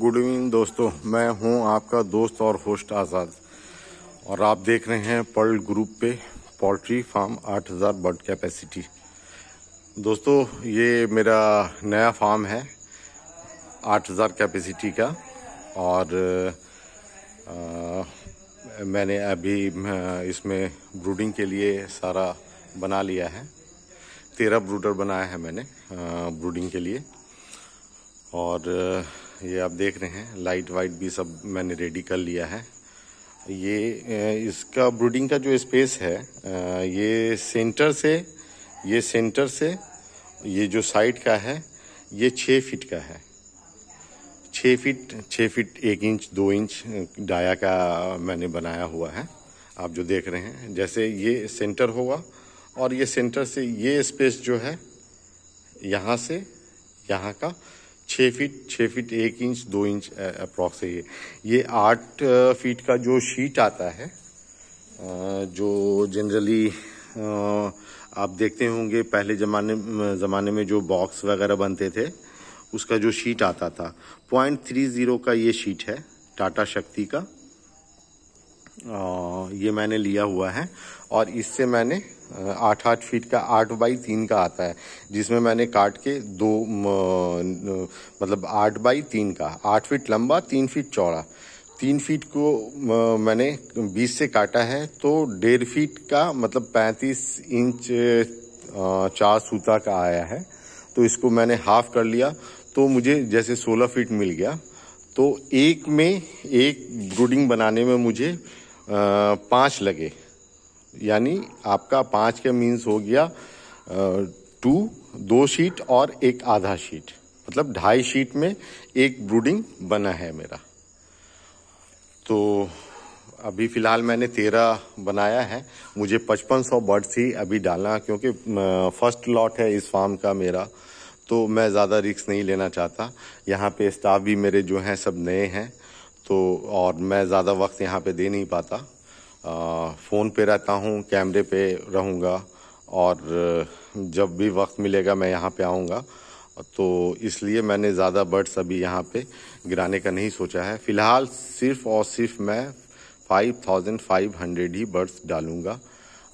Good evening दोस्तों मैं हूं आपका दोस्त और होस्ट आज़ाद और आप देख रहे हैं पर्ल ग्रुप पे पोल्ट्री फार्म 8000 बर्ड कैपेसिटी दोस्तों ये मेरा नया फार्म है 8000 कैपेसिटी का और आ, मैंने अभी इसमें ब्रूडिंग के लिए सारा बना लिया है तेरह ब्रूडर बनाया है मैंने ब्रूडिंग के लिए और ये आप देख रहे हैं लाइट वाइट भी सब मैंने रेडी कर लिया है ये इसका ब्रूडिंग का जो स्पेस है ये सेंटर से ये सेंटर से ये जो साइड का है ये छः फीट का है छः फीट छः फीट एक इंच दो इंच डाया का मैंने बनाया हुआ है आप जो देख रहे हैं जैसे ये सेंटर होगा और ये सेंटर से ये स्पेस जो है यहाँ से यहाँ का छः फीट छः फीट एक इंच दो इंच अप्रॉक्स है ये ये आठ फीट का जो शीट आता है जो जनरली आप देखते होंगे पहले ज़माने ज़माने में जो बॉक्स वगैरह बनते थे उसका जो शीट आता था पॉइंट थ्री ज़ीरो का ये शीट है टाटा शक्ति का ये मैंने लिया हुआ है और इससे मैंने आठ आठ फीट का आठ बाई तीन का आता है जिसमें मैंने काट के दो मतलब आठ बाई तीन का आठ फीट लंबा तीन फीट चौड़ा तीन फीट को मैंने बीस से काटा है तो डेढ़ फीट का मतलब पैंतीस इंच चार सूता का आया है तो इसको मैंने हाफ कर लिया तो मुझे जैसे सोलह फीट मिल गया तो एक में एक ब्रूडिंग बनाने में मुझे पाँच लगे यानी आपका पाँच का मीन्स हो गया टू दो शीट और एक आधा शीट मतलब ढाई शीट में एक ब्रूडिंग बना है मेरा तो अभी फ़िलहाल मैंने तेरह बनाया है मुझे पचपन सौ बर्ड्स ही अभी डालना क्योंकि फर्स्ट लॉट है इस फार्म का मेरा तो मैं ज़्यादा रिक्स नहीं लेना चाहता यहाँ पे स्टाफ भी मेरे जो हैं सब नए हैं तो और मैं ज़्यादा वक्त यहाँ पे दे नहीं पाता फ़ोन पे रहता हूँ कैमरे पे रहूँगा और जब भी वक्त मिलेगा मैं यहाँ पे आऊँगा तो इसलिए मैंने ज़्यादा बर्ड्स अभी यहाँ पे गिराने का नहीं सोचा है फ़िलहाल सिर्फ और सिर्फ मैं 5,500 ही बर्ड्स डालूँगा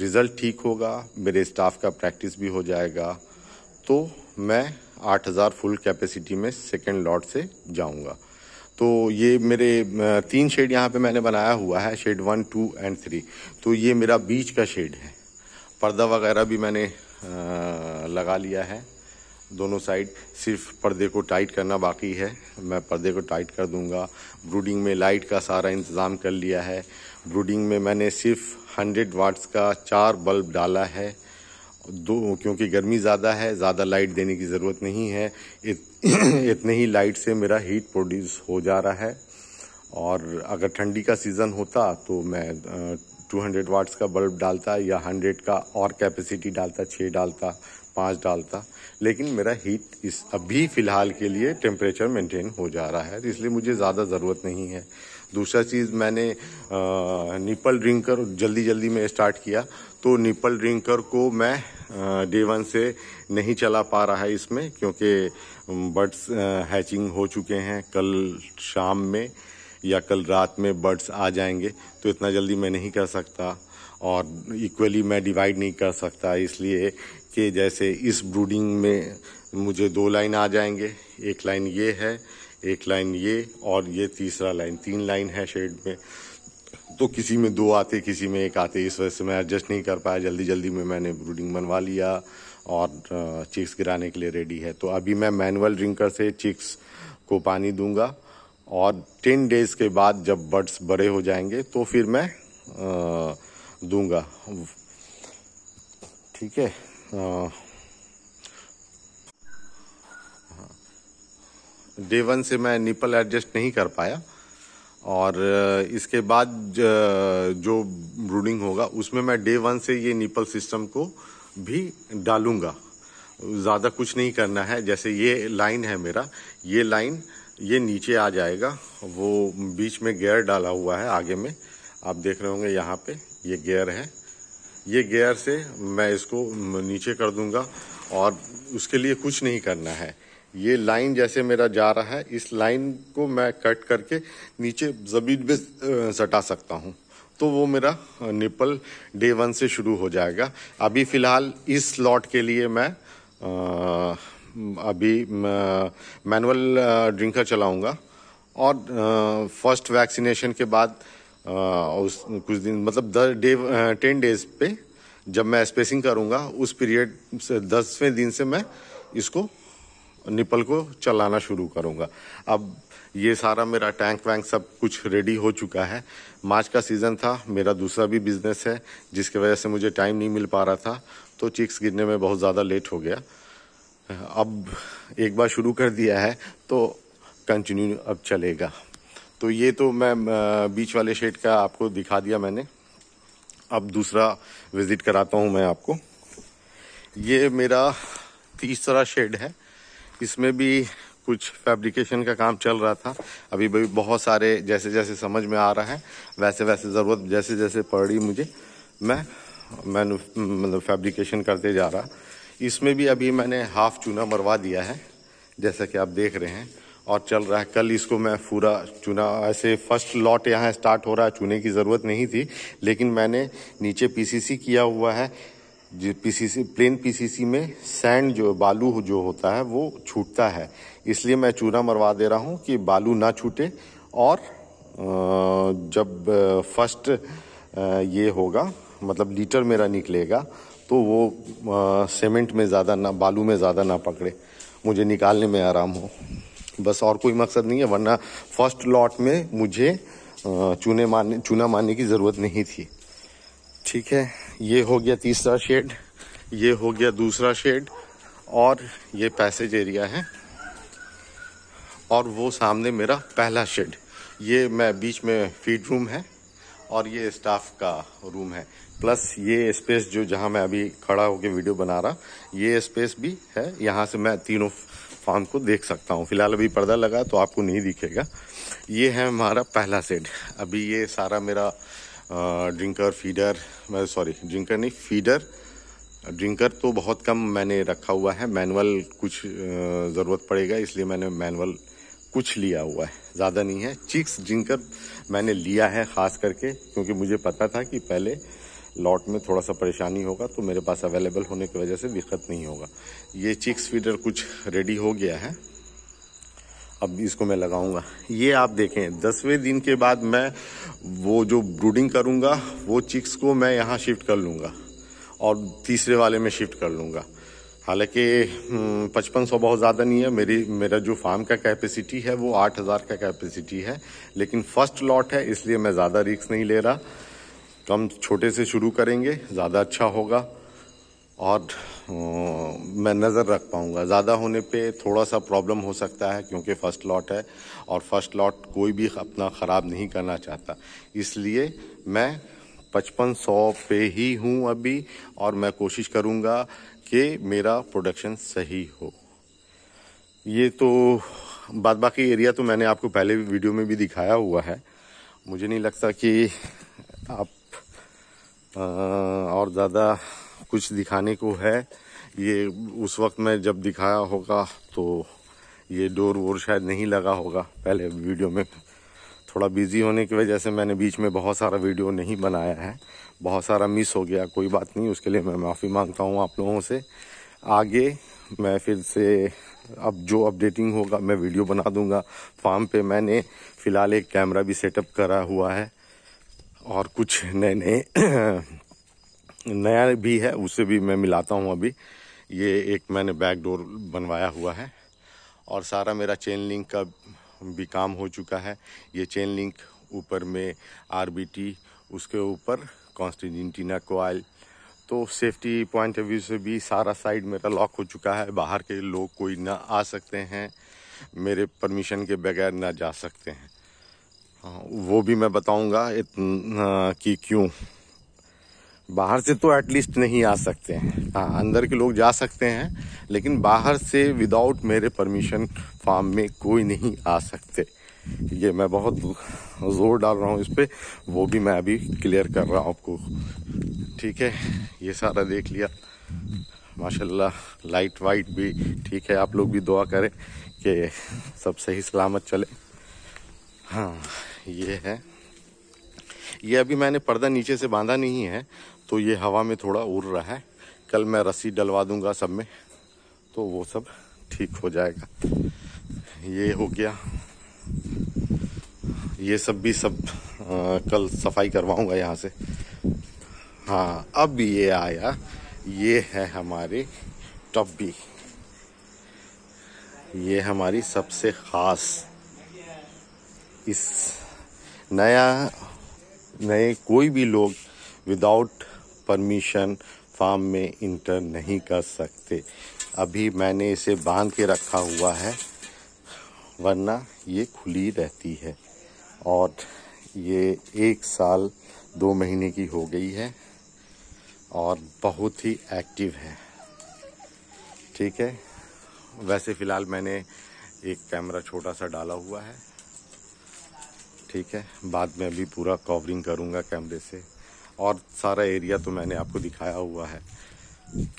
रिज़ल्ट ठीक होगा मेरे स्टाफ का प्रैक्टिस भी हो जाएगा तो मैं 8,000 फुल कैपेसिटी में सेकेंड लॉट से जाऊँगा तो ये मेरे तीन शेड यहाँ पे मैंने बनाया हुआ है shed one two and three तो ये मेरा बीच का शेड है पर्दा वगैरह भी मैंने लगा लिया है दोनों साइड सिर्फ पर्दे को टाइट करना बाकी है मैं पर्दे को टाइट कर दूंगा ब्रूडिंग में लाइट का सारा इंतज़ाम कर लिया है ब्रूडिंग में मैंने सिर्फ 100 वाट्स का चार बल्ब डाला है दो क्योंकि गर्मी ज़्यादा है ज़्यादा लाइट देने की ज़रूरत नहीं है इत, इतने ही लाइट से मेरा हीट प्रोड्यूस हो जा रहा है और अगर ठंडी का सीज़न होता तो मैं टू हंड्रेड वाट्स का बल्ब डालता या हंड्रेड का और कैपेसिटी डालता छः डालता पाँच डालता लेकिन मेरा हीट इस अभी फ़िलहाल के लिए टेम्परेचर मेंटेन हो जा रहा है तो इसलिए मुझे ज़्यादा ज़रूरत नहीं है दूसरा चीज़ मैंने आ, निपल ड्रिंकर जल्दी जल्दी में स्टार्ट किया तो निपल रिंकर को मैं डे वन से नहीं चला पा रहा है इसमें क्योंकि बर्ड्स हैचिंग हो चुके हैं कल शाम में या कल रात में बर्ड्स आ जाएंगे तो इतना जल्दी मैं नहीं कर सकता और इक्वली मैं डिवाइड नहीं कर सकता इसलिए कि जैसे इस ब्रूडिंग में मुझे दो लाइन आ जाएंगे एक लाइन ये है एक लाइन ये और ये तीसरा लाइन तीन लाइन है शेड में तो किसी में दो आते किसी में एक आते इस वजह से मैं एडजस्ट नहीं कर पाया जल्दी जल्दी में मैंने ब्रूडिंग बनवा लिया और चिक्स गिराने के लिए रेडी है तो अभी मैं मैनुअल ड्रिंकर से चिक्स को पानी दूंगा और टेन डेज़ के बाद जब बर्ड्स बड़े हो जाएंगे तो फिर मैं आ, दूंगा ठीक है डे वन हाँ। से मैं निपल एडजस्ट नहीं कर पाया और इसके बाद जो ब्रूडिंग होगा उसमें मैं डे वन से ये निपल सिस्टम को भी डालूंगा ज़्यादा कुछ नहीं करना है जैसे ये लाइन है मेरा ये लाइन ये नीचे आ जाएगा वो बीच में गेयर डाला हुआ है आगे में आप देख रहे होंगे यहाँ पे ये गेयर है ये गेयर से मैं इसको नीचे कर दूंगा और उसके लिए कुछ नहीं करना है ये लाइन जैसे मेरा जा रहा है इस लाइन को मैं कट करके नीचे ज़मीन में सटा सकता हूँ तो वो मेरा निपल डे वन से शुरू हो जाएगा अभी फ़िलहाल इस लॉट के लिए मैं आ, अभी मैनुअल ड्रिंकर चलाऊँगा और फर्स्ट वैक्सीनेशन के बाद आ, उस कुछ दिन मतलब दस डे टेन डेज पे जब मैं स्पेसिंग करूँगा उस पीरियड से दसवें दिन से मैं इसको निपल को चलाना शुरू करूँगा अब ये सारा मेरा टैंक वैंक सब कुछ रेडी हो चुका है मार्च का सीज़न था मेरा दूसरा भी बिज़नेस है जिसकी वजह से मुझे टाइम नहीं मिल पा रहा था तो चिक्स गिरने में बहुत ज़्यादा लेट हो गया अब एक बार शुरू कर दिया है तो कंटिन्यू अब चलेगा तो ये तो मैं बीच वाले शेड का आपको दिखा दिया मैंने अब दूसरा विज़िट कराता हूँ मैं आपको ये मेरा तीसरा शेड है इसमें भी कुछ फैब्रिकेशन का काम चल रहा था अभी भी बहुत सारे जैसे जैसे समझ में आ रहा है वैसे वैसे ज़रूरत जैसे जैसे पड़ रही मुझे मैं मैनु मतलब फैब्रिकेशन करते जा रहा इसमें भी अभी मैंने हाफ चूना मरवा दिया है जैसा कि आप देख रहे हैं और चल रहा है कल इसको मैं पूरा चूना ऐसे फर्स्ट लॉट यहाँ स्टार्ट हो रहा है चूने की ज़रूरत नहीं थी लेकिन मैंने नीचे पीसीसी किया हुआ है जो पीसीसी प्लेन पीसीसी में सैंड जो बालू जो होता है वो छूटता है इसलिए मैं चूना मरवा दे रहा हूँ कि बालू ना छूटे और जब फर्स्ट ये होगा मतलब लीटर मेरा निकलेगा तो वो सीमेंट में ज़्यादा ना बालू में ज़्यादा ना पकड़े मुझे निकालने में आराम हो बस और कोई मकसद नहीं है वरना फर्स्ट लॉट में मुझे चूने मारने चूना मारने की ज़रूरत नहीं थी ठीक है ये हो गया तीसरा शेड ये हो गया दूसरा शेड और ये पैसेज एरिया है और वो सामने मेरा पहला शेड ये मैं बीच में फीड रूम है और ये स्टाफ का रूम है प्लस ये स्पेस जो जहाँ मैं अभी खड़ा होकर वीडियो बना रहा ये स्पेस भी है यहां से मैं तीनों फार्म को देख सकता हूँ फिलहाल अभी पर्दा लगा तो आपको नहीं दिखेगा ये है हमारा पहला सेट अभी ये सारा मेरा ड्रिंकर फीडर सॉरी ड्रिंकर नहीं फीडर ड्रिंकर तो बहुत कम मैंने रखा हुआ है मैनुअल कुछ ज़रूरत पड़ेगा इसलिए मैंने मैनुअल कुछ लिया हुआ है ज़्यादा नहीं है चिक्स ड्रिंकर मैंने लिया है ख़ास करके क्योंकि मुझे पता था कि पहले लॉट में थोड़ा सा परेशानी होगा तो मेरे पास अवेलेबल होने की वजह से दिक्कत नहीं होगा ये चिक्स फीडर कुछ रेडी हो गया है अब इसको मैं लगाऊंगा ये आप देखें दसवें दिन के बाद मैं वो जो ब्रूडिंग करूंगा वो चिक्स को मैं यहाँ शिफ्ट कर लूँगा और तीसरे वाले में शिफ्ट कर लूंगा हालांकि हम्म, पचपन सौ बहुत ज़्यादा नहीं है मेरी मेरा जो फार्म का कैपेसिटी है वो आठ हज़ार का कैपेसिटी है लेकिन फर्स्ट लॉट है इसलिए मैं ज़्यादा रिक्स नहीं ले रहा कम तो छोटे से शुरू करेंगे ज़्यादा अच्छा होगा और मैं नज़र रख पाऊँगा ज़्यादा होने पे थोड़ा सा प्रॉब्लम हो सकता है क्योंकि फ़र्स्ट लॉट है और फर्स्ट लॉट कोई भी अपना ख़राब नहीं करना चाहता इसलिए मैं पचपन सौ पे ही हूँ अभी और मैं कोशिश करूँगा कि मेरा प्रोडक्शन सही हो ये तो बाद बाकी एरिया तो मैंने आपको पहले भी वीडियो में भी दिखाया हुआ है मुझे नहीं लगता कि आप आ, और ज़्यादा कुछ दिखाने को है ये उस वक्त मैं जब दिखाया होगा तो ये डोर वोर शायद नहीं लगा होगा पहले वीडियो में थोड़ा बिज़ी होने की वजह से मैंने बीच में बहुत सारा वीडियो नहीं बनाया है बहुत सारा मिस हो गया कोई बात नहीं उसके लिए मैं माफ़ी मांगता हूँ आप लोगों से आगे मैं फिर से अब जो अपडेटिंग होगा मैं वीडियो बना दूंगा फार्म पे मैंने फ़िलहाल एक कैमरा भी सेटअप करा हुआ है और कुछ नए नए नया भी है उसे भी मैं मिलाता हूँ अभी ये एक मैंने बैक डोर बनवाया हुआ है और सारा मेरा चेन लिंक का भी काम हो चुका है ये चेन लिंक ऊपर में आरबीटी उसके ऊपर कॉन्स्टेंटिना कोयल तो सेफ्टी पॉइंट ऑफ व्यू से भी सारा साइड मेरा लॉक हो चुका है बाहर के लोग कोई ना आ सकते हैं मेरे परमिशन के बगैर ना जा सकते हैं हाँ, वो भी मैं बताऊंगा इतना कि क्यों बाहर से तो एटलीस्ट नहीं आ सकते हैं हाँ अंदर के लोग जा सकते हैं लेकिन बाहर से विदाउट मेरे परमिशन फार्म में कोई नहीं आ सकते ये मैं बहुत जोर डाल रहा हूँ इस पर वो भी मैं अभी क्लियर कर रहा हूँ आपको ठीक है ये सारा देख लिया माशाल्लाह लाइट वाइट भी ठीक है आप लोग भी दुआ करें कि सब सही सलामत चले हाँ ये है ये अभी मैंने पर्दा नीचे से बांधा नहीं है तो ये हवा में थोड़ा उड़ रहा है कल मैं रस्सी डलवा दूंगा सब में तो वो सब ठीक हो जाएगा ये हो गया ये सब भी सब आ, कल सफाई करवाऊंगा यहाँ से हाँ अब ये आया ये है हमारे टब्बी ये हमारी सबसे ख़ास इस नया नए कोई भी लोग विदाउट परमिशन फार्म में इंटर नहीं कर सकते अभी मैंने इसे बांध के रखा हुआ है वरना ये खुली रहती है और ये एक साल दो महीने की हो गई है और बहुत ही एक्टिव है ठीक है वैसे फ़िलहाल मैंने एक कैमरा छोटा सा डाला हुआ है ठीक है बाद में अभी पूरा कवरिंग करूँगा कैमरे से और सारा एरिया तो मैंने आपको दिखाया हुआ है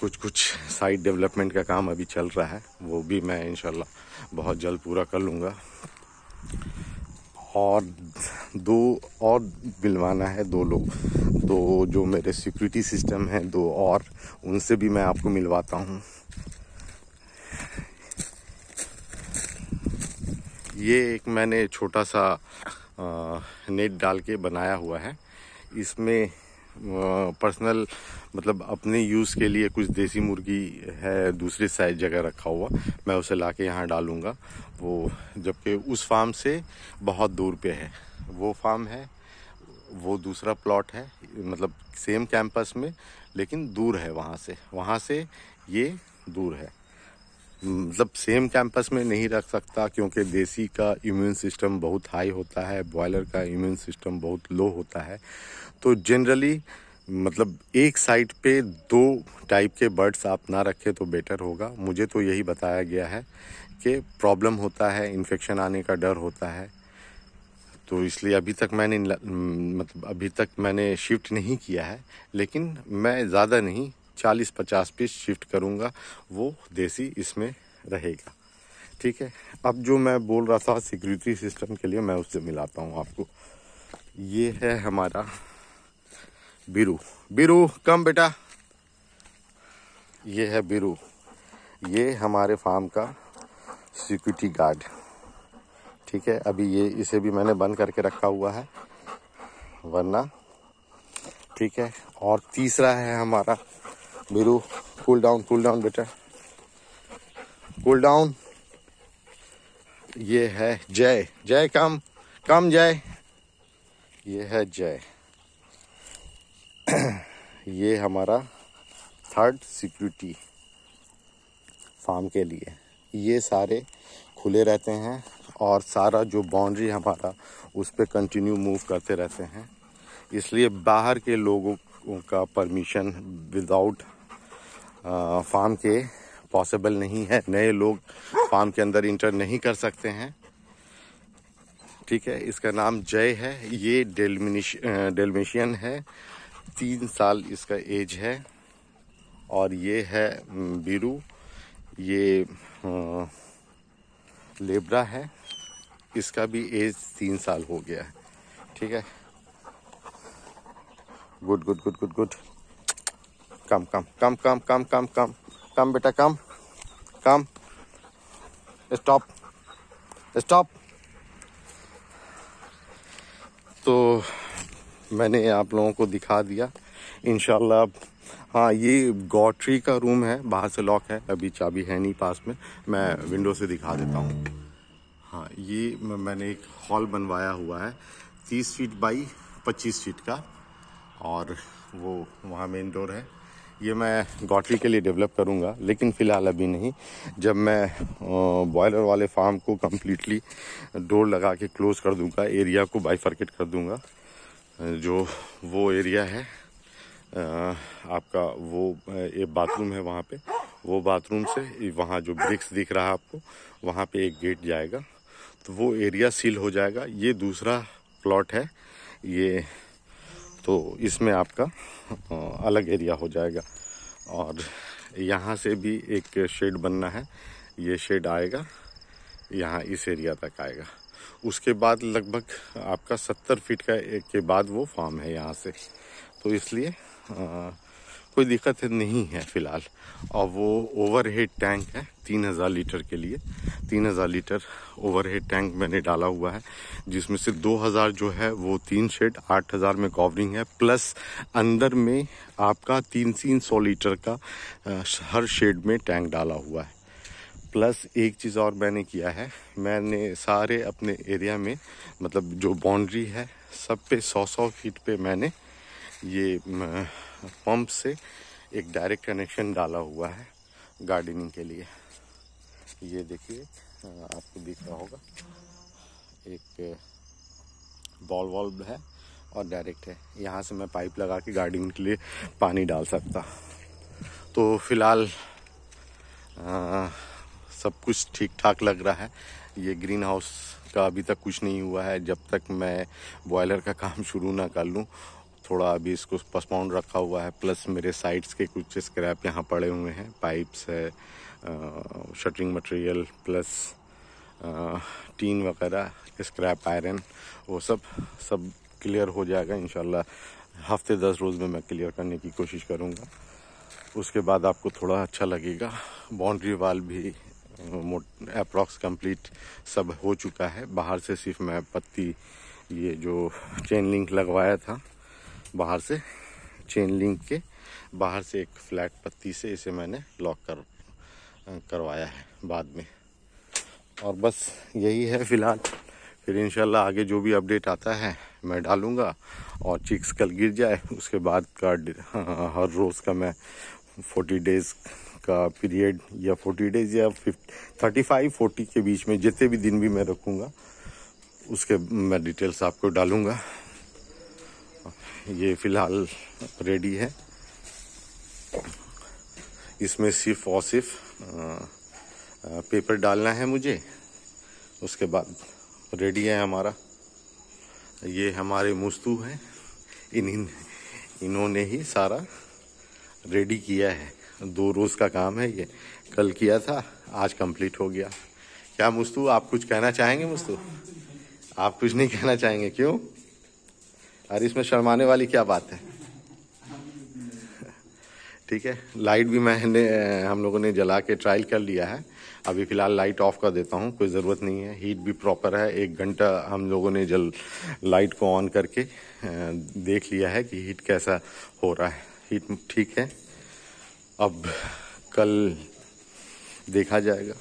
कुछ कुछ साइड डेवलपमेंट का काम अभी चल रहा है वो भी मैं इन बहुत जल्द पूरा कर लूँगा और दो और मिलवाना है दो लोग दो जो मेरे सिक्योरिटी सिस्टम है दो और उनसे भी मैं आपको मिलवाता हूँ ये एक मैंने छोटा सा नेट डाल के बनाया हुआ है इसमें पर्सनल मतलब अपने यूज़ के लिए कुछ देसी मुर्गी है दूसरी साइड जगह रखा हुआ मैं उसे ला के यहाँ डालूँगा वो जबकि उस फार्म से बहुत दूर पे है वो फार्म है वो दूसरा प्लॉट है मतलब सेम कैंपस में लेकिन दूर है वहाँ से वहाँ से ये दूर है मतलब सेम कैंपस में नहीं रख सकता क्योंकि देसी का इम्यून सिस्टम बहुत हाई होता है बॉयलर का इम्यून सिस्टम बहुत लो होता है तो जनरली मतलब एक साइड पे दो टाइप के बर्ड्स आप ना रखें तो बेटर होगा मुझे तो यही बताया गया है कि प्रॉब्लम होता है इन्फेक्शन आने का डर होता है तो इसलिए अभी तक मैंने मतलब अभी तक मैंने शिफ्ट नहीं किया है लेकिन मैं ज़्यादा नहीं चालीस पचास पीस शिफ्ट करूँगा वो देसी इसमें रहेगा ठीक है अब जो मैं बोल रहा था सिक्योरिटी सिस्टम के लिए मैं उससे मिलाता हूँ आपको ये है हमारा बिरू बिरू कम बेटा ये है बिरू ये हमारे फार्म का सिक्योरिटी गार्ड ठीक है अभी ये इसे भी मैंने बंद करके रखा हुआ है वरना ठीक है और तीसरा है हमारा Veeru cool down cool down बेटा कूल डाउन ये है जय जय कम कम जय ये है जय ये हमारा थर्ड सिक्योरिटी फार्म के लिए ये सारे खुले रहते हैं और सारा जो बाउंड्री हमारा उस पर कंटिन्यू मूव करते रहते हैं इसलिए बाहर के लोगों का परमिशन विदाउट फार्म के पॉसिबल नहीं है नए लोग फार्म के अंदर इंटर नहीं कर सकते हैं ठीक है इसका नाम जय है ये डेलमिनिश डेलमिशियन है तीन साल इसका एज है और ये है बीरू ये लेबरा है इसका भी एज तीन साल हो गया है ठीक है good good good good good come come come come come come come come बेटा कम कम स्टॉप स्टॉप तो मैंने आप लोगों को दिखा दिया इन हाँ ये गॉटरी का रूम है बाहर से लॉक है अभी चाबी है नहीं पास में मैं विंडो से दिखा देता हूँ हाँ ये मैंने एक हॉल बनवाया हुआ है तीस फीट बाई पच्चीस फीट का और वो वहाँ मेन डोर है ये मैं गॉटरी के लिए डेवलप करूँगा लेकिन फ़िलहाल अभी नहीं जब मैं बॉयलर वाले फार्म को कम्प्लीटली डोर लगा के क्लोज़ कर दूँगा एरिया को बाईफर्केट कर दूँगा जो वो एरिया है आपका वो एक बाथरूम है वहाँ पे वो बाथरूम से वहाँ जो ब्रिक्स दिख रहा है आपको वहाँ पे एक गेट जाएगा तो वो एरिया सील हो जाएगा ये दूसरा प्लॉट है ये तो इसमें आपका अलग एरिया हो जाएगा और यहाँ से भी एक शेड बनना है ये शेड आएगा यहाँ इस एरिया तक आएगा उसके बाद लगभग आपका सत्तर फीट का के बाद वो फार्म है यहाँ से तो इसलिए कोई दिक्कत नहीं है फिलहाल और वो ओवर हेड टैंक है तीन हज़ार लीटर के लिए तीन हज़ार लीटर ओवर हेड टैंक मैंने डाला हुआ है जिसमें से दो हज़ार जो है वो तीन शेड आठ हज़ार में कवरिंग है प्लस अंदर में आपका तीन तीन सौ लीटर का हर शेड में टैंक डाला हुआ है प्लस एक चीज़ और मैंने किया है मैंने सारे अपने एरिया में मतलब जो बाउंड्री है सब पे सौ सौ फीट पे मैंने ये पंप से एक डायरेक्ट कनेक्शन डाला हुआ है गार्डनिंग के लिए ये देखिए आपको दिख रहा होगा एक बॉल वॉल्व है और डायरेक्ट है यहाँ से मैं पाइप लगा के गार्डनिंग के लिए पानी डाल सकता तो फिलहाल सब कुछ ठीक ठाक लग रहा है ये ग्रीन हाउस का अभी तक कुछ नहीं हुआ है जब तक मैं बॉयलर का काम शुरू ना कर लूँ थोड़ा अभी इसको पसपाउंड रखा हुआ है प्लस मेरे साइड्स के कुछ स्क्रैप यहाँ पड़े हुए हैं पाइप्स है शटरिंग मटेरियल प्लस टीन वगैरह स्क्रैप आयरन वो सब सब क्लियर हो जाएगा इन हफ्ते दस रोज़ में मैं क्लियर करने की कोशिश करूँगा उसके बाद आपको थोड़ा अच्छा लगेगा बाउंड्री वाल भी अप्रॉक्स कंप्लीट सब हो चुका है बाहर से सिर्फ मैं पत्ती ये जो चेन लिंक लगवाया था बाहर से चेन लिंक के बाहर से एक फ्लैट पत्ती से इसे मैंने लॉक कर करवाया है बाद में और बस यही है फ़िलहाल फिर इंशाल्लाह आगे जो भी अपडेट आता है मैं डालूँगा और चिक्स कल गिर जाए उसके बाद का हर रोज़ का मैं फोर्टी डेज़ का पीरियड या फोर्टी डेज़ या फिफ्ट थर्टी फाइव फोर्टी के बीच में जितने भी दिन भी मैं रखूँगा उसके मैं डिटेल्स आपको डालूँगा ये फ़िलहाल रेडी है इसमें सिर्फ और सिर्फ पेपर डालना है मुझे उसके बाद रेडी है हमारा ये हमारे मुस्तू हैं इन इन्होंने ही सारा रेडी किया है दो रोज़ का काम है ये कल किया था आज कंप्लीट हो गया क्या मुस्तू आप कुछ कहना चाहेंगे मुस्तू आप कुछ नहीं कहना चाहेंगे क्यों अरे इसमें शर्माने वाली क्या बात है ठीक है लाइट भी मैंने हम लोगों ने जला के ट्रायल कर लिया है अभी फ़िलहाल लाइट ऑफ कर देता हूँ कोई ज़रूरत नहीं है हीट भी प्रॉपर है एक घंटा हम लोगों ने जल लाइट को ऑन करके देख लिया है कि हीट कैसा हो रहा है हीट ठीक है अब कल देखा जाएगा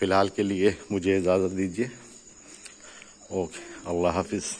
फ़िलहाल के लिए मुझे इजाज़त दीजिए ओके अल्लाह हाफिज़